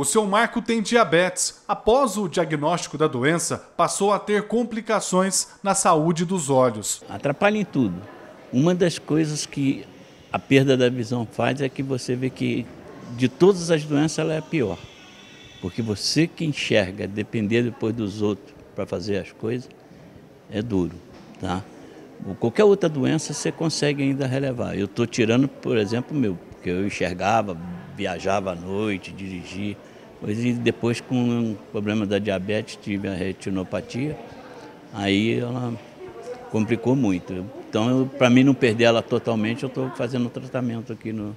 O seu Marco tem diabetes. Após o diagnóstico da doença, passou a ter complicações na saúde dos olhos. Atrapalha em tudo. Uma das coisas que a perda da visão faz é que você vê que de todas as doenças ela é a pior. Porque você que enxerga, depender depois dos outros para fazer as coisas, é duro, tá? Qualquer outra doença você consegue ainda relevar. Eu estou tirando, por exemplo, meu, porque eu enxergava, viajava à noite, dirigia e depois, com um problema da diabetes, tive a retinopatia. Aí ela complicou muito. Então, para mim não perder ela totalmente, eu estou fazendo tratamento aqui no,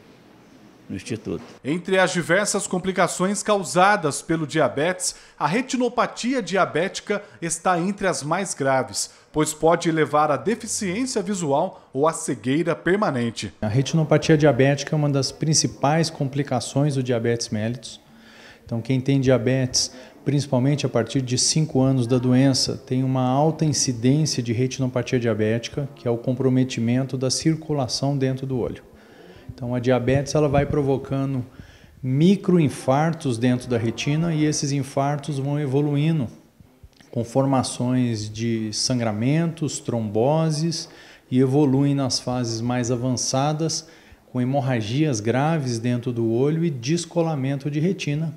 no Instituto. Entre as diversas complicações causadas pelo diabetes, a retinopatia diabética está entre as mais graves, pois pode levar à deficiência visual ou à cegueira permanente. A retinopatia diabética é uma das principais complicações do diabetes mellitus então, quem tem diabetes, principalmente a partir de 5 anos da doença, tem uma alta incidência de retinopatia diabética, que é o comprometimento da circulação dentro do olho. Então, a diabetes ela vai provocando microinfartos dentro da retina e esses infartos vão evoluindo com formações de sangramentos, tromboses e evoluem nas fases mais avançadas com hemorragias graves dentro do olho e descolamento de retina,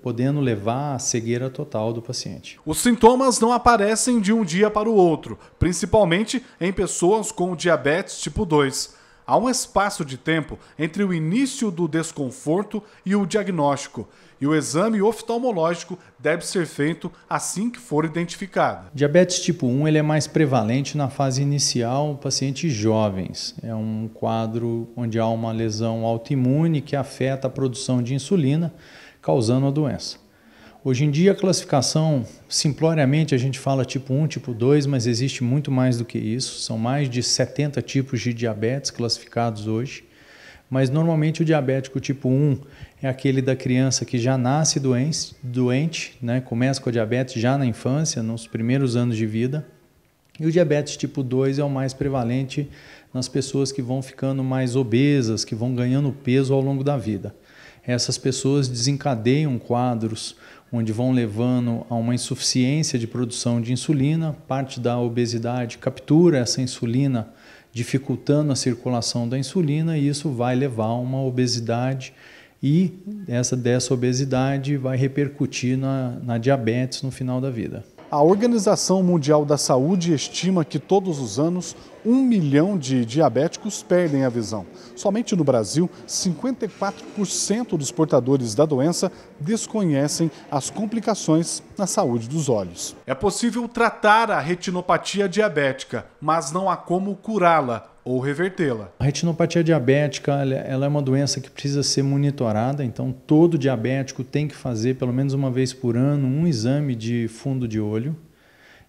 podendo levar à cegueira total do paciente. Os sintomas não aparecem de um dia para o outro, principalmente em pessoas com diabetes tipo 2. Há um espaço de tempo entre o início do desconforto e o diagnóstico, e o exame oftalmológico deve ser feito assim que for identificada. Diabetes tipo 1 ele é mais prevalente na fase inicial, pacientes jovens. É um quadro onde há uma lesão autoimune que afeta a produção de insulina, causando a doença. Hoje em dia a classificação, simploriamente a gente fala tipo 1, tipo 2, mas existe muito mais do que isso. São mais de 70 tipos de diabetes classificados hoje. Mas normalmente o diabético tipo 1 é aquele da criança que já nasce doente, doente né? começa com a diabetes já na infância, nos primeiros anos de vida. E o diabetes tipo 2 é o mais prevalente nas pessoas que vão ficando mais obesas, que vão ganhando peso ao longo da vida essas pessoas desencadeiam quadros onde vão levando a uma insuficiência de produção de insulina, parte da obesidade captura essa insulina, dificultando a circulação da insulina, e isso vai levar a uma obesidade e essa dessa obesidade vai repercutir na, na diabetes no final da vida. A Organização Mundial da Saúde estima que todos os anos um milhão de diabéticos perdem a visão. Somente no Brasil, 54% dos portadores da doença desconhecem as complicações na saúde dos olhos. É possível tratar a retinopatia diabética, mas não há como curá-la ou revertê-la. A retinopatia diabética ela é uma doença que precisa ser monitorada, então todo diabético tem que fazer pelo menos uma vez por ano um exame de fundo de olho.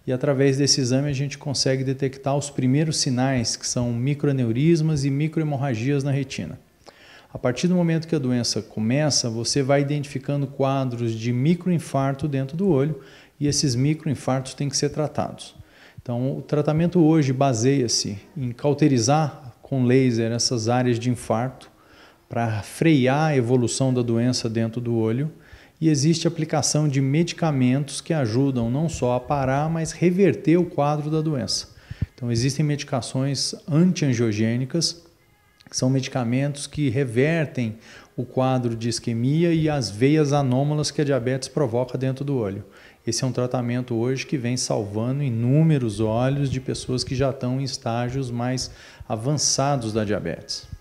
E através desse exame a gente consegue detectar os primeiros sinais, que são microaneurismas e microhemorragias na retina. A partir do momento que a doença começa, você vai identificando quadros de microinfarto dentro do olho e esses microinfartos têm que ser tratados. Então, o tratamento hoje baseia-se em cauterizar com laser essas áreas de infarto para frear a evolução da doença dentro do olho e existe aplicação de medicamentos que ajudam não só a parar, mas reverter o quadro da doença. Então, existem medicações antiangiogênicas, que são medicamentos que revertem o quadro de isquemia e as veias anômalas que a diabetes provoca dentro do olho. Esse é um tratamento hoje que vem salvando inúmeros olhos de pessoas que já estão em estágios mais avançados da diabetes.